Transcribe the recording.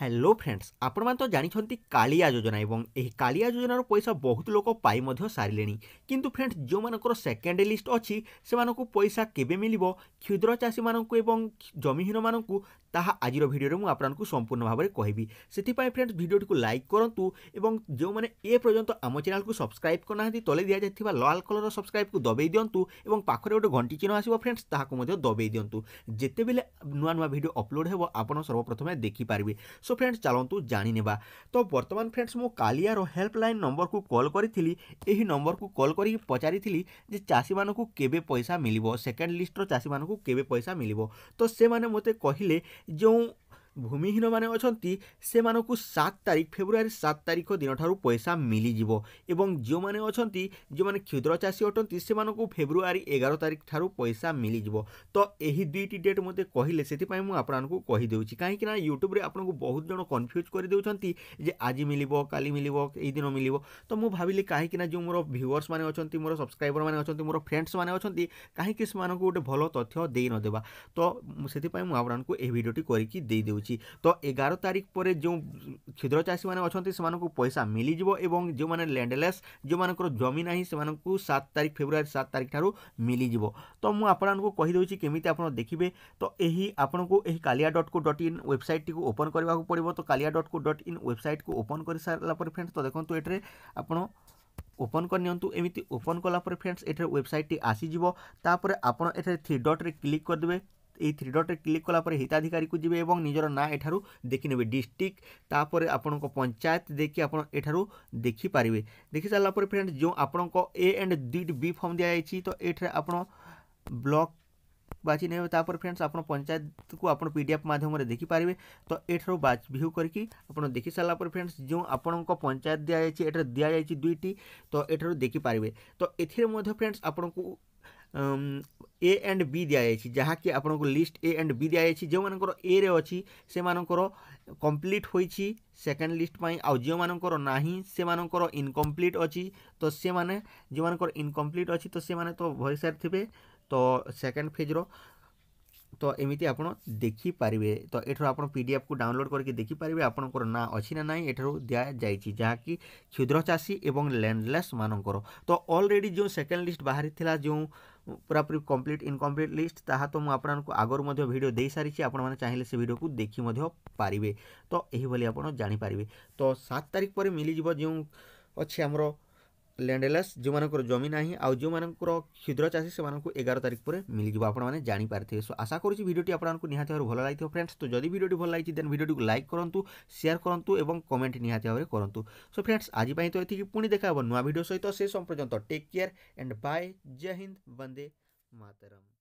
hello friends আপনার তো জাঁচান কালিয়া যোজনা এবং এই কালিয়া যোজনার পয়সা বহুত লোক পাই সারে কিন্তু ফ্রেন্ডস যেমন সেকেন্ড লিষ্ট অছি সে পয়সা কেবে মিলব ক্ষুদ্র চাষী মানুষ এবং জমিহীন মানুষ তাহা আজির ভিডিওরে মু আপনার সম্পূর্ণ ভাবে কহবি সেপাই ফ্রেন্ডস ভিডিওটি লাইক করতু এবং যে এ পর্যন্ত আম চ্যানেল সবসক্রাইব করে না তলে দিয়া যাই লাল কলর সবসক্রাইব কু দবাই দিও এবং পাখে গোটে ঘণ্টি চিহ্ন আসব ফ্রেন্ডস তাহলে দবাই দিও যেতবে নূন্য ভিডিও অপলোড হব আপনার সর্বপ্রথমে দেখিপারে সো ফ্রেন্ডস চালু জাঁ নেবা তো বর্তমান ফ্রেন্ডস মু কালিয়ার হেল্পলাইন নম্বর কু কল করে এই নম্বর কু কল করি পচারি যে চাষী মানুষ কেবে পয়সা মিলব সেকেন্ড লিষ্টর চাষী মানুষ কেবে পয়সা মিলব তো সে মতো কহিলে যে ଭୂମିହୀନମାନେ ଅଛନ୍ତି ସେମାନଙ୍କୁ ସାତ ତାରିଖ ଫେବୃଆରୀ ସାତ ତାରିଖ ଦିନଠାରୁ ପଇସା ମିଳିଯିବ ଏବଂ ଯେଉଁମାନେ ଅଛନ୍ତି ଯେଉଁମାନେ କ୍ଷୁଦ୍ର ଚାଷୀ ଅଟନ୍ତି ସେମାନଙ୍କୁ ଫେବୃଆରୀ ଏଗାର ତାରିଖ ଠାରୁ ପଇସା ମିଳିଯିବ ତ ଏହି ଦୁଇଟି ଡେଟ୍ ମୋତେ କହିଲେ ସେଥିପାଇଁ ମୁଁ ଆପଣଙ୍କୁ କହିଦେଉଛି କାହିଁକିନା ୟୁଟ୍ୟୁବରେ ଆପଣଙ୍କୁ ବହୁତ ଜଣ କନଫ୍ୟୁଜ୍ କରିଦେଉଛନ୍ତି ଯେ ଆଜି ମିଳିବ କାଲି ମିଳିବ ଏଇ ଦିନ ମିଳିବ ତ ମୁଁ ଭାବିଲି କାହିଁକିନା ଯେଉଁ ମୋର ଭିଉଅର୍ସ ମାନେ ଅଛନ୍ତି ମୋର ସବସ୍କ୍ରାଇବର ମାନେ ଅଛନ୍ତି ମୋର ଫ୍ରେଣ୍ଡସ୍ ମାନେ ଅଛନ୍ତି କାହିଁକି ସେମାନଙ୍କୁ ଗୋଟେ ଭଲ ତଥ୍ୟ ଦେଇ ନଦେବା ତ ସେଥିପାଇଁ ମୁଁ ଆପଣଙ୍କୁ ଏହି ଭିଡ଼ିଓଟି କରିକି ଦେଇଦେଉଛି ଅଛି ତ ଏଗାର ତାରିଖ ପରେ ଯେଉଁ କ୍ଷୁଦ୍ର ଚାଷୀମାନେ ଅଛନ୍ତି ସେମାନଙ୍କୁ ପଇସା ମିଳିଯିବ ଏବଂ ଯେଉଁମାନେ ଲ୍ୟାଣ୍ଡଲେସ୍ ଯେଉଁମାନଙ୍କର ଜମି ନାହିଁ ସେମାନଙ୍କୁ ସାତ ତାରିଖ ଫେବୃଆରୀ ସାତ ତାରିଖ ଠାରୁ ମିଳିଯିବ ତ ମୁଁ ଆପଣଙ୍କୁ କହିଦେଉଛି କେମିତି ଆପଣ ଦେଖିବେ ତ ଏହି ଆପଣଙ୍କୁ ଏହି Kalia dot co dot in ୱେବସାଇଟ୍ଟିକୁ ଓପନ୍ କରିବାକୁ ପଡ଼ିବ ତ Kalia dot co dot in ୱେବସାଇଟ୍କୁ ଓପନ୍ କରିସାରିଲା ପରେ ଫ୍ରେଣ୍ଡସ୍ ତ ଦେଖନ୍ତୁ ଏଠାରେ ଆପଣ ଓପନ୍ କରିନିଅନ୍ତୁ ଏମିତି ଓପନ୍ କଲା ପରେ ଫ୍ରେଣ୍ଡସ୍ ଏଠାରେ ୱେବସାଇଟ୍ଟି ଆସିଯିବ ତାପରେ ଆପଣ ଏଠାରେ ଥ୍ରୀ ଡଟ୍ରେ କ୍ଲିକ୍ କରିଦେବେ थ्री डट क्लिक कलापर हिताधिकारी को जी और निजर ना यठार देखने डिस्ट्रिक्ट आपण पंचायत देखिए आप देखिपर देखि सारापुर फ्रेंड जो आप ए एंड दुईट बी फर्म दि जाए तो ये आप ब्लक बाची ने फ्रेंड्स आप पंचायत को आप पी डीएफ मध्यम देखिपर तो यठ भ्यू करके आप देखी सारापुर फ्रेंड्स जो आपण पंचायत दि जाए दि जाए दुईट तो यठ देखिपर तो ए फ्रेंड्स आपको ए एंड बी दिखाई जहाँकि आपको लिस्ट ए एंड बी दिखाई जो मान ए रे अच्छी से मानकर कम्प्लीट हो सेकेंड लिस्ट में जो मानकर ना से मानकर इनकम्प्लीट अच्छी तो से मैंने जो मानकर इनकम्प्लीट अच्छी तो से मैंने तो भरी सारी थे तो सेकेंड फेज्र তো ଏମିତି ଆପଣ ଦେଖିପାରିବେ ତ ଏଠାରୁ ଆପଣ ପି ଡି ଏଫ୍କୁ ଡାଉନଲୋଡ଼୍ କରିକି ଦେଖିପାରିବେ ଆପଣଙ୍କର ନାଁ ଅଛି ନା ନାହିଁ ଏଠାରୁ ଦିଆଯାଇଛି ଯାହାକି କ୍ଷୁଦ୍ର ଚାଷୀ ଏବଂ ଲ୍ୟାଣ୍ଡଲେସ୍ମାନଙ୍କର ତ ଅଲରେଡ଼ି ଯେଉଁ ସେକେଣ୍ଡ ଲିଷ୍ଟ ବାହାରିଥିଲା ଯେଉଁ ପୁରାପୁରି କମ୍ପ୍ଲିଟ୍ ଇନକମ୍ପ୍ଲିଟ୍ ଲିଷ୍ଟ ତାହା ତ ମୁଁ ଆପଣଙ୍କୁ ଆଗରୁ ମଧ୍ୟ ଭିଡ଼ିଓ ଦେଇସାରିଛି ଆପଣମାନେ ଚାହିଁଲେ ସେ ଭିଡ଼ିଓକୁ ଦେଖି ମଧ୍ୟ ପାରିବେ ତ ଏହିଭଳି ଆପଣ ଜାଣିପାରିବେ ତ ସାତ ତାରିଖ ପରେ ମିଳିଯିବ ଯେଉଁ ଅଛି ଆମର ল্যান্ডেলাস যেমানଙ୍କର জমি ନାହିଁ ଆଉ ଯେଉଁମାନଙ୍କର କ୍ଷୁଦ୍ର ଚାଷୀ ସେମାନଙ୍କୁ ଏଗାର ତାରିଖ ପରେ ମିଳିଯିବ ଆପଣମାନେ ଜାଣିପାରିଥିବେ ସୋ ଆଶା କରୁଛି ଭିଡ଼ିଓଟି ଆପଣଙ୍କୁ ନିହାତି ଭାବରେ ଭଲ ଲାଗିଥିବ ଫ୍ରେଣ୍ଡସ୍ ତ ଯଦି ଭିଡ଼ିଓଟି ଭଲ ଲାଗିଛି ଦେନ୍ ଭିଡ଼ିଓଟିକୁ ଲାଇକ୍ କରନ୍ତୁ ସେୟାର କରନ୍ତୁ ଏବଂ କମେଣ୍ଟ ନିହାତି ଭାବରେ କରନ୍ତୁ ସୋ ଫ୍ରେଣ୍ଡସ୍ ଆଜି ପାଇଁ ତ ଏତିକି ପୁଣି ଦେଖା ହେବ ନୂଆ ଭିଡ଼ିଓ ସହିତ ସେ ପର୍ଯ୍ୟନ୍ତ ଟେକ୍ କେୟାର ଆଣ୍ଡ ବାଏ ଜୟ ହିନ୍ଦ ବନ୍ଦେ ମାତରମ୍